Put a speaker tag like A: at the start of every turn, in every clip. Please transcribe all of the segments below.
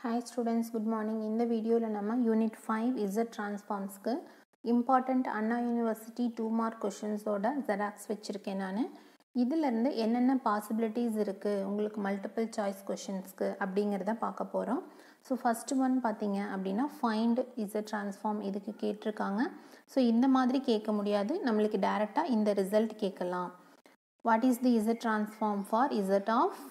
A: Hi students good morning இந்த வீடியோவில் நம்ம யூனிட் ஃபைவ் இசட் ட்ரான்ஸ்ஃபார்ம்ஸ்க்கு important Anna university two mark கொஷின்ஸோட ஜெராக்ஸ் வச்சுருக்கேன் நான் இதிலேருந்து என்னென்ன பாசிபிலிட்டிஸ் இருக்குது உங்களுக்கு மல்டிபிள் சாய்ஸ் கொஷின்ஸ்க்கு அப்படிங்கிறத பார்க்க போகிறோம் ஸோ ஃபஸ்ட்டு ஒன் பார்த்தீங்க அப்படின்னா ஃபைண்ட் இஸ் அ ட்ரான்ஸ்ஃபார்ம் இதுக்கு கேட்டிருக்காங்க ஸோ இந்த மாதிரி கேட்க முடியாது நம்மளுக்கு டேரெக்டாக இந்த ரிசல்ட் கேட்கலாம் what is the is a transform for Z of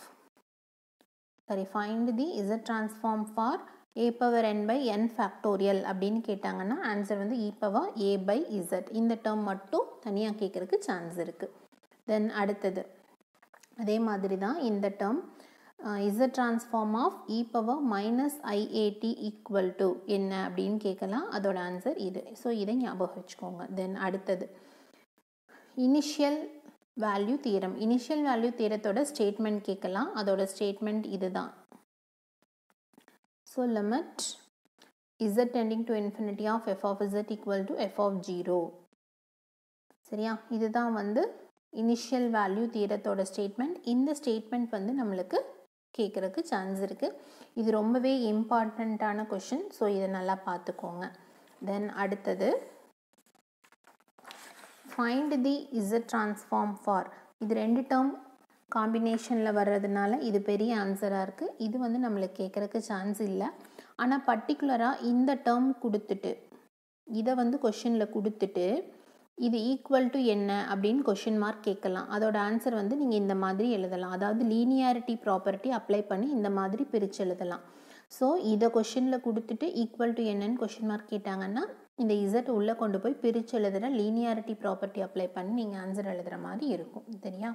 A: sorry find the Z transform for A power N by N factorial அப்படின்னு கேட்டாங்கன்னா ஆன்சர் வந்து E power A by Z இந்த டேர்ம் மட்டும் தனியாக கேட்குறதுக்கு சான்ஸ் இருக்குது தென் அடுத்தது அதே மாதிரி தான் இந்த term Z transform of E power minus IAT equal to என்ன அப்படின்னு கேட்கலாம் அதோட ஆன்சர் இது ஸோ இதை ஞாபகம் வச்சுக்கோங்க தென் அடுத்தது initial value theorem initial value தீரத்தோட ஸ்டேட்மெண்ட் கேட்கலாம் அதோட ஸ்டேட்மெண்ட் இதுதான் so limit z tending to infinity of F of Z equal to F of zero சரியா இதுதான் வந்து இனிஷியல் வேல்யூ தீரத்தோட ஸ்டேட்மெண்ட் இந்த ஸ்டேட்மெண்ட் வந்து நம்மளுக்கு கேட்குறக்கு சான்ஸ் இருக்குது இது ரொம்பவே இம்பார்ட்டண்ட்டான கொஷின் ஸோ இதை நல்லா பார்த்துக்கோங்க தென் அடுத்தது find the Z transform for இது ரெண்டு டேர்ம் காம்பினேஷனில் வர்றதுனால இது பெரிய ஆன்சராக இருக்குது இது வந்து நம்மளுக்கு கேட்குறக்கு சான்ஸ் இல்லை ஆனால் பர்டிகுலராக இந்த டேர்ம் கொடுத்துட்டு இதை வந்து கொஷினில் கொடுத்துட்டு இது ஈக்குவல் டு என்ன அப்படின்னு கொஷின் மார்க் கேட்கலாம் அதோட ஆன்சர் வந்து நீங்கள் இந்த மாதிரி எழுதலாம் அதாவது லீனியாரிட்டி ப்ராப்பர்ட்டி அப்ளை பண்ணி இந்த மாதிரி பிரித்து எழுதலாம் ஸோ இதை கொஷினில் கொடுத்துட்டு ஈக்குவல் டு என்னன்னு கொஷின் மார்க் கேட்டாங்கன்னா இந்த இசட் உள்ளே கொண்டு போய் பிரித்து எழுதுகிற லீனியாரிட்டி ப்ராப்பர்ட்டி அப்ளை பண்ணி நீங்கள் ஆன்சர் எழுதுகிற மாதிரி இருக்கும் சரியா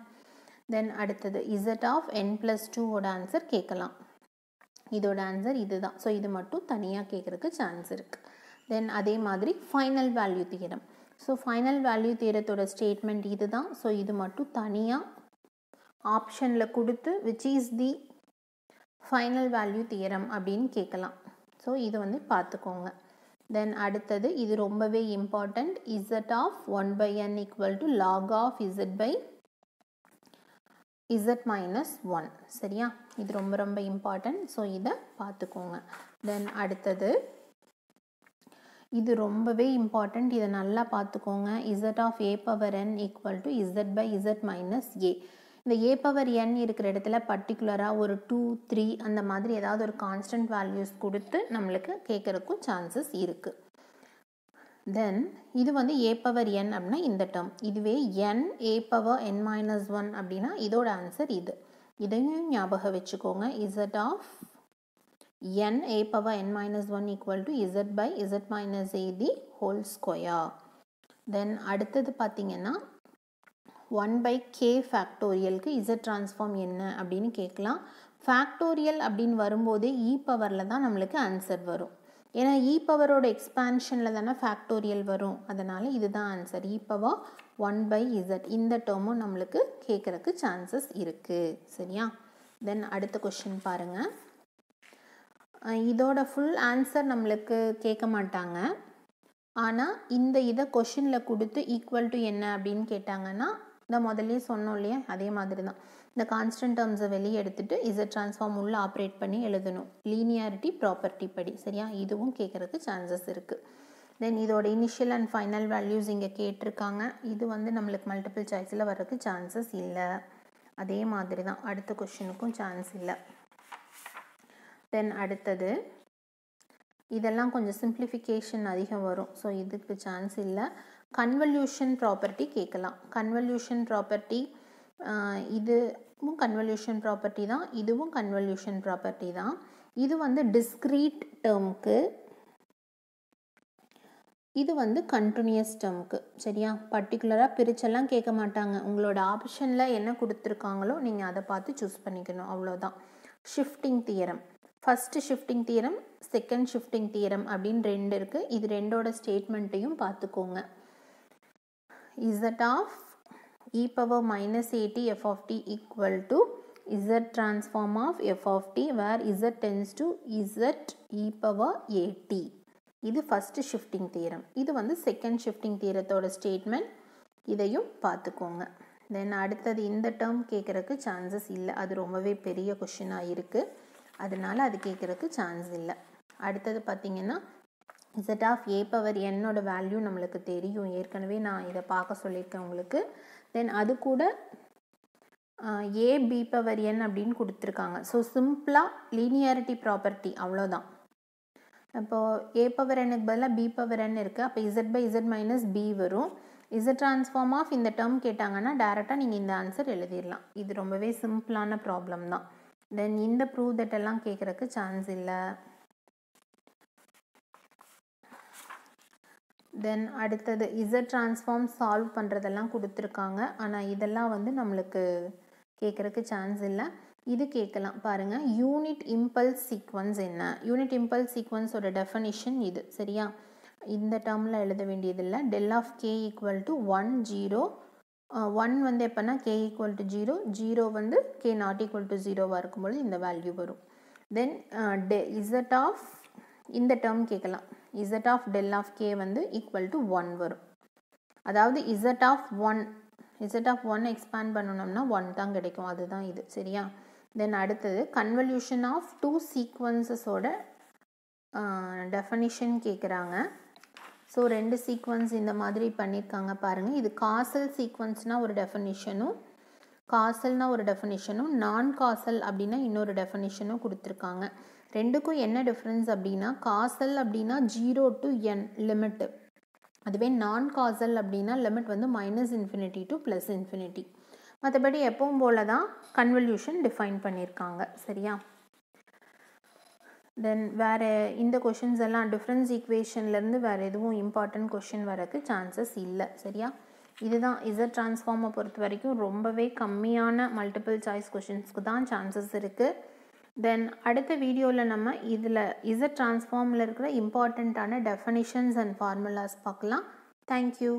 A: தென் அடுத்தது இசட் ஆஃப் என் ப்ளஸ் டூவோட ஆன்சர் கேட்கலாம் இதோட ஆன்சர் இது தான் ஸோ இது மட்டும் தனியாக கேட்குறதுக்கு சான்ஸ் இருக்குது தென் அதே மாதிரி final value theorem so final value தீரத்தோட ஸ்டேட்மெண்ட் இது தான் ஸோ இது மட்டும் தனியாக ஆப்ஷனில் கொடுத்து which is the final value theorem அப்படின்னு கேட்கலாம் ஸோ இது வந்து பார்த்துக்கோங்க தென் அடுத்தது இது ரொம்பவே important Z of one by N equal to log of Z by Z minus one சரியா இது ரொம்ப ரொம்ப இம்பார்ட்டண்ட் ஸோ இதை பார்த்துக்கோங்க தென் அடுத்தது இது ரொம்பவே இம்பார்ட்டண்ட் இதை நல்லா பார்த்துக்கோங்க Z of A power N equal to Z by Z minus A இந்த ஏ பவர் என் இருக்கிற இடத்துல பர்டிகுலராக ஒரு டூ த்ரீ அந்த மாதிரி ஏதாவது ஒரு கான்ஸ்டன்ட் வேல்யூஸ் கொடுத்து நம்மளுக்கு கேட்குறக்கும் சான்சஸ் இருக்குது தென் இது வந்து ஏ பவர் என் அப்படின்னா இந்த டேர்ம் இதுவே N A power N minus one அப்படின்னா இதோட ஆன்சர் இது இதையும் ஞாபகம் வச்சுக்கோங்க Z of N A power N minus one equal to Z by Z minus A the whole square then அடுத்தது பார்த்தீங்கன்னா ஒன் பை கே ஃபேக்டோரியலுக்கு z transform என்ன அப்படின்னு கேட்கலாம் ஃபேக்டோரியல் அப்படின்னு வரும்போது e பவரில் தான் நம்மளுக்கு ஆன்சர் வரும் ஏன்னா e பவரோட எக்ஸ்பான்ஷனில் தானே ஃபேக்டோரியல் வரும் அதனால் இதுதான் answer e power one by Z இந்த டேர்மும் நம்மளுக்கு கேட்குறக்கு சான்சஸ் இருக்குது சரியா தென் அடுத்த கொஷின் பாருங்க இதோட ஃபுல் ஆன்சர் நம்மளுக்கு கேட்க மாட்டாங்க ஆனால் இந்த இதை கொஷினில் கொடுத்து ஈக்குவல் to என்ன அப்படின்னு கேட்டாங்கன்னா நான் முதல்லையும் சொன்னோம் இல்லையா அதே மாதிரி தான் இந்த கான்ஸ்டன்ட் டேர்ம்ஸை வெளியே எடுத்துகிட்டு இசட் ட்ரான்ஸ்ஃபார்ம் உள்ளே ஆப்ரேட் பண்ணி எழுதணும் லீனியாரிட்டி ப்ராப்பர்ட்டி படி சரியா இதுவும் கேட்குறதுக்கு சான்சஸ் இருக்குது தென் இதோட இனிஷியல் அண்ட் ஃபைனல் வேல்யூஸ் இங்கே கேட்டிருக்காங்க இது வந்து நம்மளுக்கு மல்டிபிள் சாய்ஸில் வர்றதுக்கு சான்சஸ் இல்லை அதே மாதிரி தான் அடுத்த கொஷினுக்கும் சான்ஸ் இல்லை தென் அடுத்தது இதெல்லாம் கொஞ்சம் சிம்பிளிஃபிகேஷன் அதிகம் வரும் ஸோ இதுக்கு சான்ஸ் இல்லை கன்வல்யூஷன் ப்ராப்பர்ட்டி கேட்கலாம் கன்வல்யூஷன் ப்ராப்பர்ட்டி இதுவும் கன்வல்யூஷன் ப்ராப்பர்ட்டி தான் இதுவும் கன்வல்யூஷன் ப்ராப்பர்ட்டி தான் இது வந்து டிஸ்க்ரீட் டேர்ம்க்கு இது வந்து கண்டினியூஸ் டேர்முக்கு சரியா பர்டிகுலராக பிரிச்செல்லாம் கேட்க மாட்டாங்க உங்களோட ஆப்ஷனில் என்ன கொடுத்துருக்காங்களோ நீங்கள் அதை பார்த்து சூஸ் பண்ணிக்கணும் அவ்வளோதான் shifting theorem first shifting theorem second shifting theorem அப்படின்னு ரெண்டு இருக்குது இது ரெண்டோட ஸ்டேட்மெண்ட்டையும் பார்த்துக்கோங்க z of e power minus at f of t equal to z transform of f of t where z tends to z e power at இது first shifting theorem. இது வந்து second shifting தீரத்தோட statement. இதையும் பார்த்துக்கோங்க then அடுத்தது இந்த term கேட்குறக்கு chances இல்லை அது ரொம்பவே பெரிய கொஷினாக இருக்குது அதனால் அது கேட்குறக்கு சான்ஸ் இல்லை அடுத்தது பார்த்திங்கன்னா இசட் ஆஃப் ஏ பவர் என்னோட வேல்யூ நம்மளுக்கு தெரியும் ஏற்கனவே நான் இதை பார்க்க சொல்லியிருக்கேன் உங்களுக்கு தென் அது கூட ஏ பி பவர் என் அப்படின்னு கொடுத்துருக்காங்க ஸோ சிம்பிளாக லீனியாரிட்டி ப்ராப்பர்ட்டி அவ்வளோதான் இப்போது ஏ பவர் எனக்கு பதிலாக பி பவர் என் இருக்குது அப்போ Z by Z minus B வரும் இசட் ட்ரான்ஸ்ஃபார்ம் ஆஃப் இந்த டேர்ம் கேட்டாங்கன்னா டேரெக்டாக நீங்கள் இந்த ஆன்சர் எழுதிடலாம் இது ரொம்பவே சிம்பிளான ப்ராப்ளம் தான் தென் இந்த ப்ரூவ் தட்டெல்லாம் கேட்குறக்கு சான்ஸ் இல்லை தென் அடுத்தது இசட் ட்ரான்ஸ்ஃபார்ம் சால்வ் பண்ணுறதெல்லாம் கொடுத்துருக்காங்க ஆனால் இதெல்லாம் வந்து நம்மளுக்கு கேட்குறக்கு சான்ஸ் இல்லை இது கேட்கலாம் பாருங்கள் யூனிட் இம்பல்ஸ் சீக்வன்ஸ் என்ன யூனிட் இம்பல்ஸ் சீக்வன்ஸோட டெஃபனிஷன் இது சரியா இந்த டேர்மில் எழுத வேண்டியதில்லை del of K equal to one zero one வந்து எப்போன்னா K equal to zero zero வந்து கே நாட் ஈக்குவல் டு ஜீரோவாக இருக்கும்பொழுது இந்த வேல்யூ வரும் தென் டெ இசட் ஆஃப் இந்த டேர்ம் கேட்கலாம் z of del of K வந்து ஈக்குவல் டு ஒன் வரும் அதாவது of of one of of one பண்ணும் பண்ணணும்னா ஒன் தான் கிடைக்கும் அதுதான் இது சரியா தென் அடுத்தது of ஆஃப் டூ ஓட டெஃபனிஷன் கேட்குறாங்க ஸோ ரெண்டு sequence இந்த மாதிரி பண்ணியிருக்காங்க பாருங்கள் இது காசல் சீக்வன்ஸ்னால் ஒரு டெஃபனிஷனும் காசல்னால் ஒரு டெஃபனிஷனும் நான் காசல் அப்படின்னா இன்னொரு டெஃபனிஷனும் கொடுத்துருக்காங்க ரெண்டுக்கும் என்ன டிஃப்ரென்ஸ் அப்படின்னா காசல் அப்படின்னா ஜீரோ டு என் லிமிட்டு அதுவே நான் காசல் அப்படின்னா லிமிட் வந்து minus infinity to plus infinity மற்றபடி எப்பவும் போல தான் கன்வல்யூஷன் டிஃபைன் பண்ணியிருக்காங்க சரியா தென் வேறு இந்த கொஷின்ஸ் எல்லாம் டிஃப்ரென்ஸ் ஈக்குவேஷன்லேருந்து வேறு எதுவும் இம்பார்ட்டன்ட் கொஷின் வரக்கு சான்சஸ் இல்லை சரியா இதுதான் இசட் ட்ரான்ஸ்ஃபார்மை பொறுத்த வரைக்கும் ரொம்பவே கம்மியான மல்டிபிள் சாய்ஸ் கொஷின்ஸ்க்கு தான் சான்சஸ் இருக்குது தென் அடுத்த வீடியோவில் நம்ம இதில் இசட் ட்ரான்ஸ்ஃபார்மில் இருக்கிற இம்பார்ட்டண்ட்டான டெஃபனிஷன்ஸ் அண்ட் ஃபார்முலாஸ் பார்க்கலாம் தேங்க்யூ